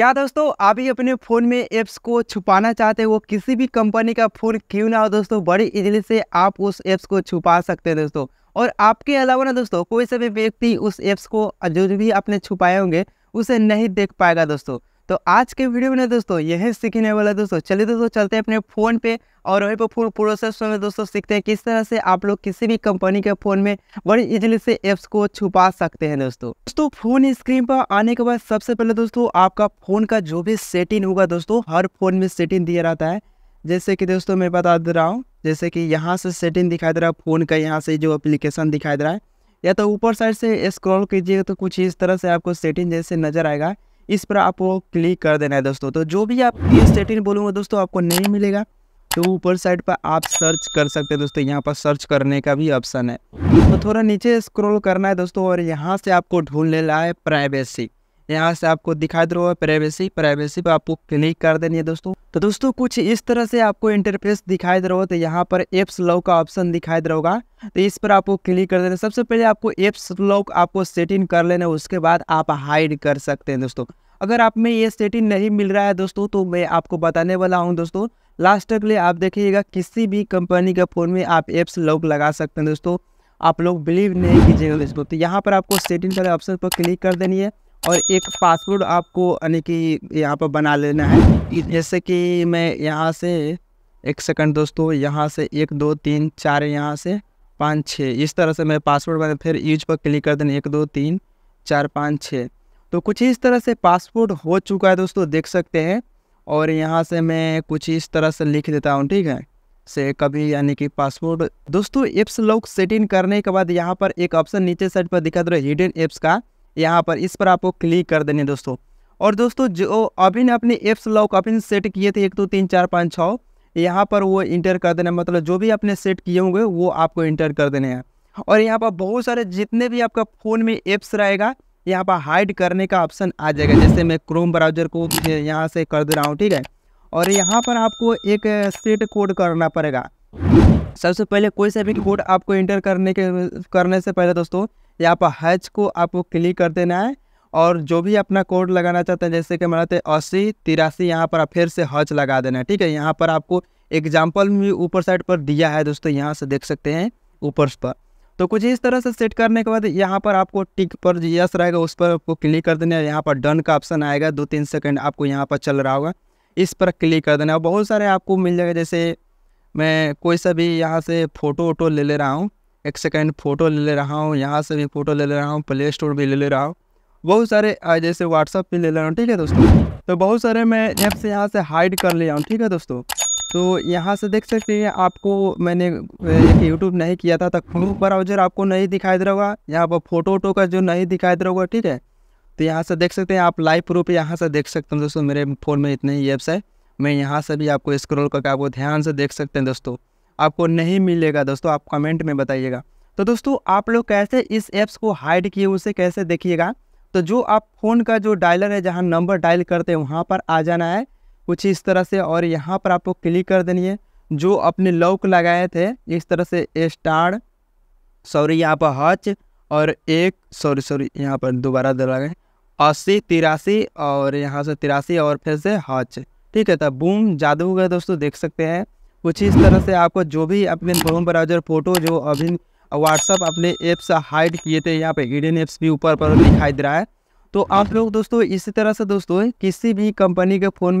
क्या दोस्तों आप ही अपने फ़ोन में ऐप्स को छुपाना चाहते हो किसी भी कंपनी का फ़ोन क्यों ना हो दोस्तों बड़ी इजीली से आप उस ऐप्स को छुपा सकते हैं दोस्तों और आपके अलावा ना दोस्तों कोई से भी व्यक्ति उस ऐप्स को जो भी आपने छुपाए होंगे उसे नहीं देख पाएगा दोस्तों तो आज के वीडियो में दोस्तों यही सीखने वाला दोस्तों चलिए दोस्तों चलते हैं अपने फ़ोन पे और वहीं पर फुल प्रोसेस में दोस्तों सीखते हैं किस तरह से आप लोग किसी भी कंपनी के फ़ोन में बड़ी इजीली से एप्स को छुपा सकते हैं दोस्तों दोस्तों फ़ोन स्क्रीन पर आने के बाद सबसे पहले दोस्तों आपका फ़ोन का जो भी सेटिंग होगा दोस्तों हर फ़ोन में सेटिंग दिया रहता है जैसे कि दोस्तों मैं बता दे रहा हूँ जैसे कि यहाँ से सेटिंग दिखाई दे रहा है फ़ोन का यहाँ से जो अप्लीकेशन दिखाई दे रहा है या तो ऊपर साइड से स्क्रॉल कीजिएगा तो कुछ इस तरह से आपको सेटिंग जैसे नज़र आएगा इस पर आपको क्लिक कर देना है दोस्तों तो जो भी आप ये सेटिंग बोलूँगा दोस्तों आपको नहीं मिलेगा तो ऊपर साइड पर आप सर्च कर सकते हैं दोस्तों यहाँ पर सर्च करने का भी ऑप्शन है तो थोड़ा नीचे स्क्रॉल करना है दोस्तों और यहाँ से आपको ढूंढ लेना है प्राइवेसी यहाँ से आपको दिखाई दे रहा है प्राइवेसी प्राइवेसी पर आपको क्लिक कर देनी है दोस्तों तो दोस्तों कुछ इस तरह से आपको इंटरफेस दिखाई दे रहा हो तो यहाँ पर एप्स लॉक का ऑप्शन दिखाई दे रहा होगा तो इस पर आपको क्लिक कर देना सबसे पहले आपको एप्स लॉक आपको सेट इन कर लेना उसके बाद आप हाइड कर सकते हैं दोस्तों अगर आप में ये सेट इन नहीं मिल रहा है दोस्तों तो मैं आपको बताने वाला हूँ दोस्तों लास्ट तक लिए आप देखिएगा किसी भी कंपनी के फ़ोन में आप एप्स लॉक लगा सकते हैं दोस्तों आप लोग बिलीव नहीं कीजिएगा दोस्तों तो यहाँ पर आपको सेट वाले ऑप्शन पर क्लिक कर देनी है और एक पासवर्ड आपको यानी कि यहाँ पर बना लेना है जैसे कि मैं यहाँ से एक सेकंड दोस्तों यहाँ से एक दो तीन चार यहाँ से पाँच छः इस तरह से मैं पासवर्ड बना फिर यूज पर क्लिक कर देना एक दो तीन चार पाँच छः तो कुछ इस तरह से पासपोर्ट हो चुका है दोस्तों देख सकते हैं और यहाँ से मैं कुछ इस तरह से लिख देता हूँ ठीक है से कभी यानी कि पासपोर्ट दोस्तों एप्स लॉक सेटिंग करने के बाद यहाँ पर एक ऑप्शन नीचे साइड पर दिखा दे रहा है हिडन एप्स का यहाँ पर इस पर आपको क्लिक कर देने दोस्तों और दोस्तों जो अभी ने अपने एप्स लॉक अभी सेट किए थे एक दो तो तीन चार पाँच छः यहाँ पर वो इंटर कर देना मतलब जो भी आपने सेट किए होंगे वो आपको इंटर कर देने हैं और यहाँ पर बहुत सारे जितने भी आपका फ़ोन में एप्स रहेगा यहाँ पर हाइड करने का ऑप्शन आ जाएगा जैसे मैं क्रोम ब्राउजर को यहाँ से कर दे रहा हूँ ठीक है और यहाँ पर आपको एक सेट कोड करना पड़ेगा सबसे पहले कोई सा भी कोड आपको इंटर करने के करने से पहले दोस्तों यहाँ पर हैच को आपको क्लिक कर देना है और जो भी अपना कोड लगाना चाहते हैं जैसे कि मनाते अस्सी तिरासी यहाँ पर आप फिर से हज लगा देना है ठीक है यहाँ पर आपको एग्जाम्पल भी ऊपर साइड पर दिया है दोस्तों यहाँ से देख सकते हैं ऊपर पर तो कुछ इस तरह से सेट करने के बाद यहाँ पर आपको टिक पर यस रहेगा उस पर आपको क्लिक कर देना है यहाँ पर डन का ऑप्शन आएगा दो तीन सेकेंड आपको यहाँ पर चल रहा होगा इस पर क्लिक कर देना है बहुत सारे आपको मिल जाएगा जैसे मैं कोई सा भी यहाँ से फ़ोटो वोटो ले ले रहा हूँ एक सेकेंड फ़ोटो ले ले रहा हूँ यहाँ से भी फ़ोटो ले ले रहा हूँ प्ले स्टोर भी ले ले रहा हूँ बहुत सारे जैसे व्हाट्सअप भी ले ले रहा हूँ ठीक है दोस्तों तो बहुत सारे मैं ऐप से यहाँ से हाइड कर रहा हूँ ठीक है दोस्तों तो यहाँ से देख सकते हैं आपको मैंने एक यूट्यूब नहीं किया था तक क्रोम ब्राउजर आपको नहीं दिखाई दे रहा होगा यहाँ पर फोटो वोटो का जो नहीं दिखाई दे रहा होगा ठीक है तो यहाँ से देख सकते हैं आप लाइव प्रूफ यहाँ से देख सकते हैं दोस्तों मेरे फ़ोन में इतने ही ऐप्स है मैं यहाँ से भी आपको स्क्रॉल करके आपको ध्यान से देख सकते हैं दोस्तों आपको नहीं मिलेगा दोस्तों आप कमेंट में बताइएगा तो दोस्तों आप लोग कैसे इस ऐप्स को हाइड किए उसे कैसे देखिएगा तो जो आप फ़ोन का जो डायलर है जहाँ नंबर डायल करते हैं वहाँ पर आ जाना है कुछ इस तरह से और यहाँ पर आपको क्लिक कर देनी है जो अपने लॉक लगाए थे इस तरह से स्टार सॉरी यहाँ पर हच और एक सॉरी सॉरी यहाँ पर दोबारा दोबारा अस्सी तिरासी और यहाँ से तिरासी और फिर से हच ठीक है तब बूम जादू का दोस्तों देख सकते हैं कुछ इस तरह से आपको जो भी अपने बोम ब्राउजर फोटो जो अभी व्हाट्सअप अपने ऐप्स हाइड किए थे यहाँ पे हिडन ऐप्स भी ऊपर पर दिखाई दे रहा है तो आप लोग दोस्तों इसी तरह से दोस्तों किसी भी कंपनी के फ़ोन में